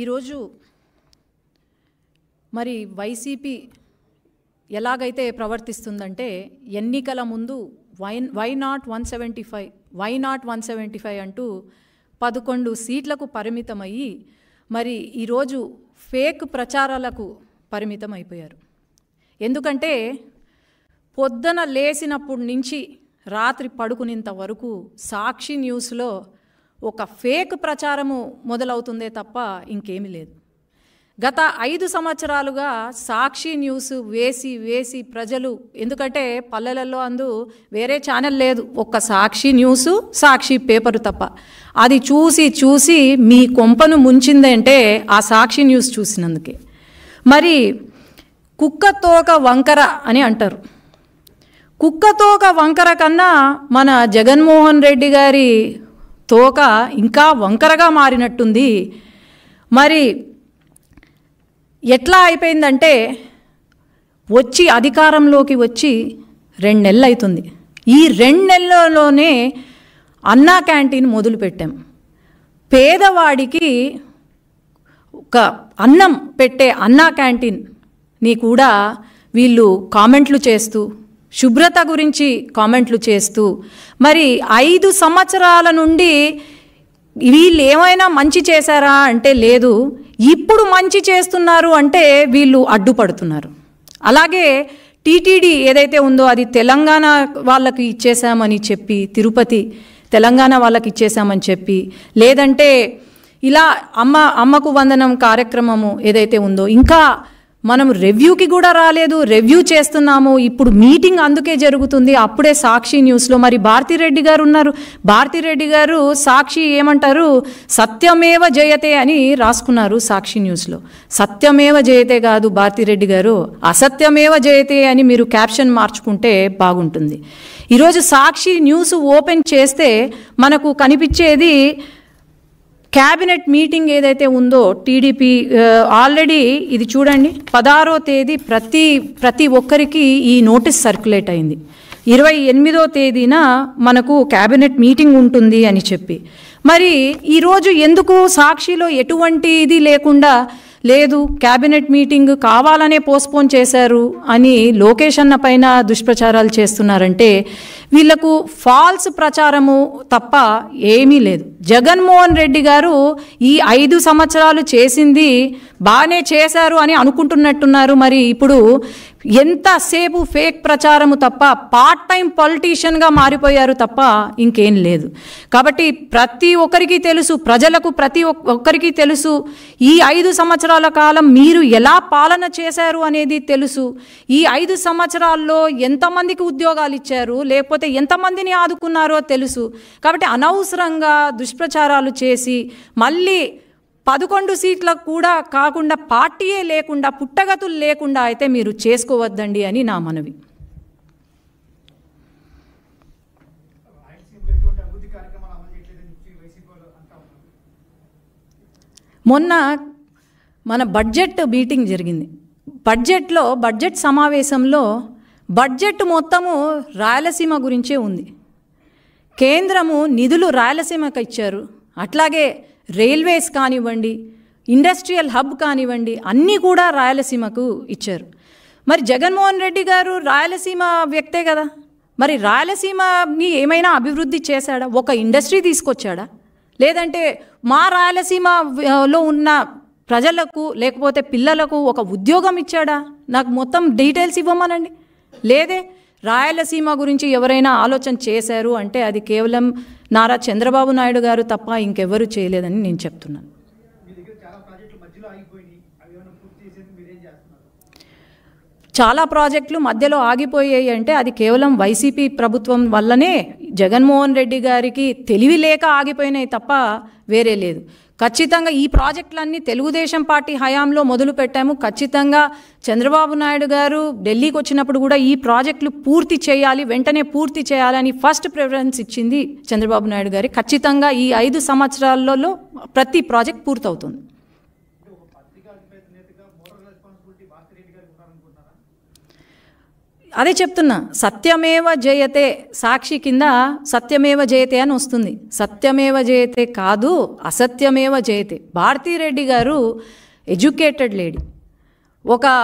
ఈరోజు మరి వైసీపీ ఎలాగైతే ప్రవర్తిస్తుందంటే ఎన్నికల ముందు why why not one seventy five why not one seventy five అంటూ పదకొండు సీట్లకు పరిమితమయ్యి మరి ఈరోజు ఫేక్ ప్రచారాలకు పరిమితం అయిపోయారు ఎందుకంటే పొద్దున లేచినప్పటి నుంచి రాత్రి పడుకునేంత వరకు సాక్షి న్యూస్లో ఒక ఫేక్ ప్రచారము మొదలవుతుందే తప్ప ఇంకేమీ లేదు గత ఐదు సంవత్సరాలుగా సాక్షి న్యూస్ వేసి వేసి ప్రజలు ఎందుకంటే పల్లెలలో అందు వేరే ఛానల్ లేదు ఒక్క సాక్షి న్యూస్ సాక్షి పేపరు తప్ప అది చూసి చూసి మీ కొంపను ముంచిందంటే ఆ సాక్షి న్యూస్ చూసినందుకే మరి కుక్క తోక వంకర అని అంటారు కుక్కతోక వంకర కన్నా మన జగన్మోహన్ రెడ్డి గారి తోక ఇంకా వంకరగా మారినట్టుంది మరి ఎట్లా అయిపోయిందంటే వచ్చి అధికారంలోకి వచ్చి రెండు నెలలు అవుతుంది ఈ రెండు నెలలలోనే అన్నా క్యాంటీన్ మొదలుపెట్టాం పేదవాడికి ఒక అన్నం పెట్టే అన్నా క్యాంటీన్ని కూడా వీళ్ళు కామెంట్లు చేస్తూ శుభ్రత గురించి కామెంట్లు చేస్తూ మరి ఐదు సంవత్సరాల నుండి వీళ్ళు ఏమైనా మంచి చేశారా అంటే లేదు ఇప్పుడు మంచి చేస్తున్నారు అంటే వీళ్ళు అడ్డుపడుతున్నారు అలాగే టీటీడీ ఏదైతే ఉందో అది తెలంగాణ వాళ్ళకి ఇచ్చేసామని చెప్పి తిరుపతి తెలంగాణ వాళ్ళకి ఇచ్చేసామని చెప్పి లేదంటే ఇలా అమ్మ అమ్మకు వందనం కార్యక్రమము ఏదైతే ఉందో ఇంకా మనం రివ్యూకి కూడా రాలేదు రివ్యూ చేస్తున్నాము ఇప్పుడు మీటింగ్ అందుకే జరుగుతుంది అప్పుడే సాక్షి న్యూస్లో మరి భారతిరెడ్డి గారు ఉన్నారు భారతిరెడ్డి గారు సాక్షి ఏమంటారు సత్యమేవ జయతే అని రాసుకున్నారు సాక్షి న్యూస్లో సత్యమేవ జయతే కాదు భారతిరెడ్డి గారు అసత్యమేవ జయతే అని మీరు క్యాప్షన్ మార్చుకుంటే బాగుంటుంది ఈరోజు సాక్షి న్యూస్ ఓపెన్ చేస్తే మనకు కనిపించేది క్యాబినెట్ మీటింగ్ ఏదైతే ఉందో టీడీపీ ఆల్రెడీ ఇది చూడండి పదహారో తేదీ ప్రతి ప్రతి ఒక్కరికి ఈ నోటీస్ సర్క్యులేట్ అయింది ఇరవై ఎనిమిదో తేదీన మనకు క్యాబినెట్ మీటింగ్ ఉంటుంది అని చెప్పి మరి ఈరోజు ఎందుకు సాక్షిలో ఎటువంటిది లేకుండా లేదు క్యాబినెట్ మీటింగ్ కావాలనే పోస్ట్పోన్ చేశారు అని లోకేష్ అన్న పైన దుష్ప్రచారాలు చేస్తున్నారంటే వీళ్లకు ఫాల్స్ ప్రచారము తప్ప ఏమీ లేదు జగన్మోహన్ రెడ్డి గారు ఈ ఐదు సంవత్సరాలు చేసింది బాగానే చేశారు అని అనుకుంటున్నట్టున్నారు మరి ఇప్పుడు ఎంతసేపు ఫేక్ ప్రచారము తప్ప పార్ట్ టైం పొలిటీషియన్గా మారిపోయారు తప్ప ఇంకేం లేదు కాబట్టి ప్రతి ఒక్కరికి తెలుసు ప్రజలకు ప్రతి ఒక్కరికి తెలుసు ఈ ఐదు సంవత్సరాల కాలం మీరు ఎలా పాలన చేశారు అనేది తెలుసు ఈ ఐదు సంవత్సరాల్లో ఎంతమందికి ఉద్యోగాలు ఇచ్చారు లేకపోతే ఎంతమందిని ఆదుకున్నారో తెలుసు కాబట్టి అనవసరంగా దుష్ప్రచారాలు చేసి మళ్ళీ పదకొండు సీట్లకు కూడా కాకుండా పార్టీయే లేకుండా పుట్టగతులు లేకుండా అయితే మీరు చేసుకోవద్దండి అని నా మనవి మొన్న మన బడ్జెట్ మీటింగ్ జరిగింది బడ్జెట్లో బడ్జెట్ సమావేశంలో బడ్జెట్ మొత్తము రాయలసీమ గురించే ఉంది కేంద్రము నిధులు రాయలసీమకు ఇచ్చారు అట్లాగే రైల్వేస్ కానివ్వండి ఇండస్ట్రియల్ హబ్ కానివ్వండి అన్నీ కూడా రాయలసీమకు ఇచ్చారు మరి జగన్మోహన్ రెడ్డి గారు రాయలసీమ వ్యక్తే కదా మరి రాయలసీమని ఏమైనా అభివృద్ధి చేశాడా ఒక ఇండస్ట్రీ తీసుకొచ్చాడా లేదంటే మా రాయలసీమలో ఉన్న ప్రజలకు లేకపోతే పిల్లలకు ఒక ఉద్యోగం ఇచ్చాడా నాకు మొత్తం డీటెయిల్స్ ఇవ్వమనండి లేదే రాయలసీమ గురించి ఎవరైనా ఆలోచన చేశారు అంటే అది కేవలం నారా చంద్రబాబు నాయుడు గారు తప్ప ఇంకెవ్వరు చేయలేదని నేను చెప్తున్నాను చాలా ప్రాజెక్టులు మధ్యలో ఆగిపోయాయి అంటే అది కేవలం వైసీపీ ప్రభుత్వం వల్లనే జగన్మోహన్ రెడ్డి గారికి తెలివి లేక ఆగిపోయినాయి తప్ప వేరే లేదు ఖచ్చితంగా ఈ ప్రాజెక్టులన్నీ తెలుగుదేశం పార్టీ హయాంలో మొదలు పెట్టాము ఖచ్చితంగా చంద్రబాబు నాయుడు గారు ఢిల్లీకి వచ్చినప్పుడు కూడా ఈ ప్రాజెక్టులు పూర్తి చేయాలి వెంటనే పూర్తి చేయాలని ఫస్ట్ ప్రిఫరెన్స్ ఇచ్చింది చంద్రబాబు నాయుడు గారి ఖచ్చితంగా ఈ ఐదు సంవత్సరాలలో ప్రతి ప్రాజెక్ట్ పూర్తవుతుంది అదే చెప్తున్నా సత్యమేవ జయతే సాక్షి కింద సత్యమేవ జయతే అని వస్తుంది సత్యమేవ జయతే కాదు అసత్యమేవ జయతే భారతీరెడ్డి గారు ఎడ్యుకేటెడ్ లేడీ ఒక